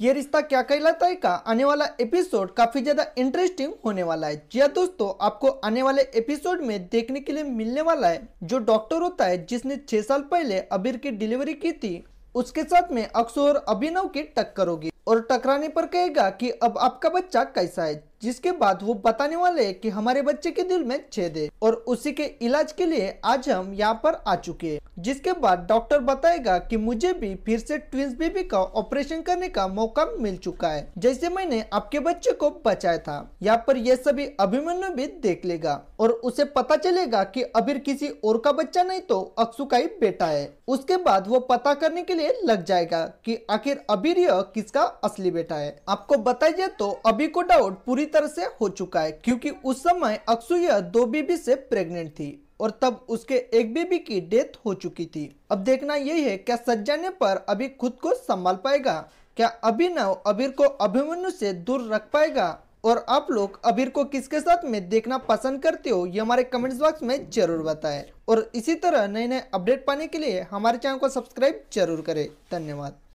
ये रिश्ता क्या कहलाता है का आने वाला एपिसोड काफी ज्यादा इंटरेस्टिंग होने वाला है जी हाँ दोस्तों आपको आने वाले एपिसोड में देखने के लिए मिलने वाला है जो डॉक्टर होता है जिसने छह साल पहले अबीर की डिलीवरी की थी उसके साथ में अक्सर अभिनव की टक्कर होगी और टकराने पर कहेगा कि अब आपका बच्चा कैसा है जिसके बाद वो बताने वाले कि हमारे बच्चे के दिल में छेद है और उसी के इलाज के लिए आज हम यहाँ पर आ चुके हैं जिसके बाद डॉक्टर बताएगा कि मुझे भी फिर से ट्विंस बेबी का ऑपरेशन करने का मौका मिल चुका है जैसे मैंने आपके बच्चे को बचाया था यहाँ पर यह सभी अभिमन्यु भी देख लेगा और उसे पता चलेगा कि अभी किसी और का बच्चा नहीं तो अक्सु का ही बेटा है उसके बाद वो पता करने के लिए लग जाएगा की आखिर अभी यह किसका असली बेटा है आपको बताइए तो अभी को डाउट पूरी तरह से हो चुका है क्योंकि उस समय अक्सुया दो बीबी से प्रेग्नेंट थी और तब उसके एक बीबी की डेथ हो चुकी थी अब देखना यही है क्या सज्जाने पर अभी खुद को संभाल पाएगा क्या अभिनव अबीर को अभिमन्यु से दूर रख पाएगा और आप लोग अबीर को किसके साथ में देखना पसंद करते हो ये हमारे कमेंट्स बॉक्स में जरूर बताएं और इसी तरह नए नए अपडेट पाने के लिए हमारे चैनल को सब्सक्राइब जरूर करें धन्यवाद